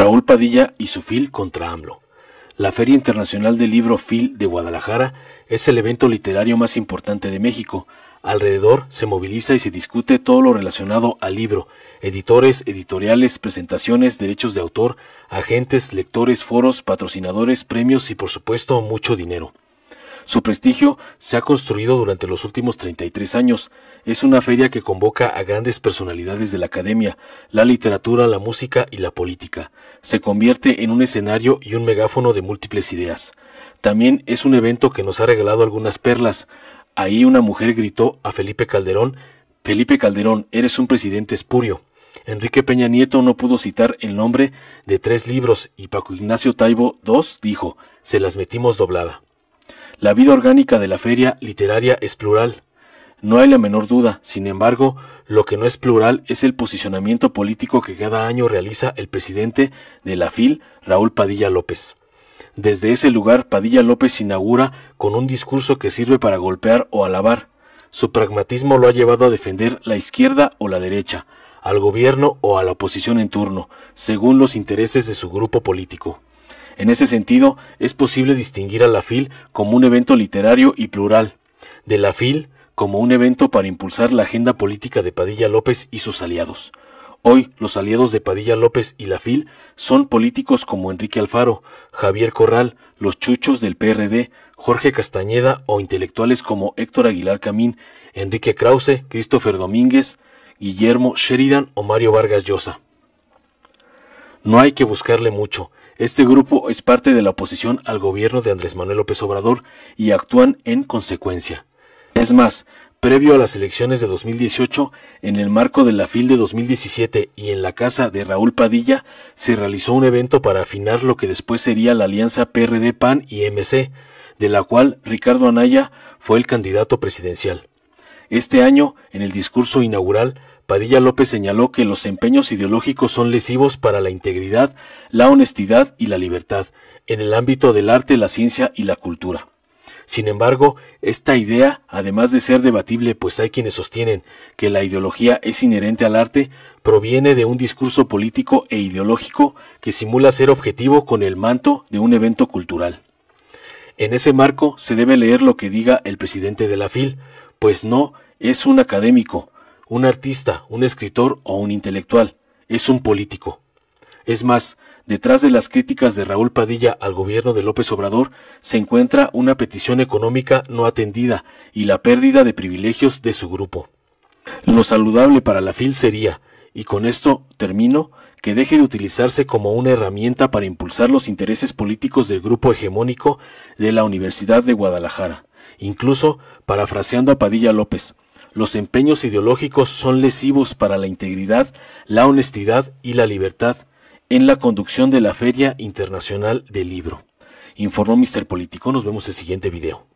Raúl Padilla y su FIL contra AMLO. La Feria Internacional del Libro FIL de Guadalajara es el evento literario más importante de México. Alrededor se moviliza y se discute todo lo relacionado al libro, editores, editoriales, presentaciones, derechos de autor, agentes, lectores, foros, patrocinadores, premios y por supuesto mucho dinero. Su prestigio se ha construido durante los últimos 33 años. Es una feria que convoca a grandes personalidades de la academia, la literatura, la música y la política. Se convierte en un escenario y un megáfono de múltiples ideas. También es un evento que nos ha regalado algunas perlas. Ahí una mujer gritó a Felipe Calderón, Felipe Calderón, eres un presidente espurio. Enrique Peña Nieto no pudo citar el nombre de tres libros y Paco Ignacio Taibo dos dijo, se las metimos doblada. La vida orgánica de la feria literaria es plural. No hay la menor duda, sin embargo, lo que no es plural es el posicionamiento político que cada año realiza el presidente de la FIL, Raúl Padilla López. Desde ese lugar, Padilla López inaugura con un discurso que sirve para golpear o alabar. Su pragmatismo lo ha llevado a defender la izquierda o la derecha, al gobierno o a la oposición en turno, según los intereses de su grupo político. En ese sentido, es posible distinguir a la FIL como un evento literario y plural, de la FIL como un evento para impulsar la agenda política de Padilla López y sus aliados. Hoy los aliados de Padilla López y la FIL son políticos como Enrique Alfaro, Javier Corral, los chuchos del PRD, Jorge Castañeda o intelectuales como Héctor Aguilar Camín, Enrique Krause, Christopher Domínguez, Guillermo Sheridan o Mario Vargas Llosa. No hay que buscarle mucho, este grupo es parte de la oposición al gobierno de Andrés Manuel López Obrador y actúan en consecuencia. Es más, previo a las elecciones de 2018, en el marco de la FIL de 2017 y en la casa de Raúl Padilla, se realizó un evento para afinar lo que después sería la alianza PRD-PAN y MC, de la cual Ricardo Anaya fue el candidato presidencial. Este año, en el discurso inaugural, Padilla López señaló que los empeños ideológicos son lesivos para la integridad, la honestidad y la libertad en el ámbito del arte, la ciencia y la cultura. Sin embargo, esta idea, además de ser debatible, pues hay quienes sostienen que la ideología es inherente al arte, proviene de un discurso político e ideológico que simula ser objetivo con el manto de un evento cultural. En ese marco se debe leer lo que diga el presidente de la FIL, pues no es un académico, un artista, un escritor o un intelectual, es un político. Es más, detrás de las críticas de Raúl Padilla al gobierno de López Obrador se encuentra una petición económica no atendida y la pérdida de privilegios de su grupo. Lo saludable para la FIL sería, y con esto termino, que deje de utilizarse como una herramienta para impulsar los intereses políticos del grupo hegemónico de la Universidad de Guadalajara, incluso parafraseando a Padilla López, los empeños ideológicos son lesivos para la integridad, la honestidad y la libertad en la conducción de la Feria Internacional del Libro. Informó Mr. Político. Nos vemos en el siguiente video.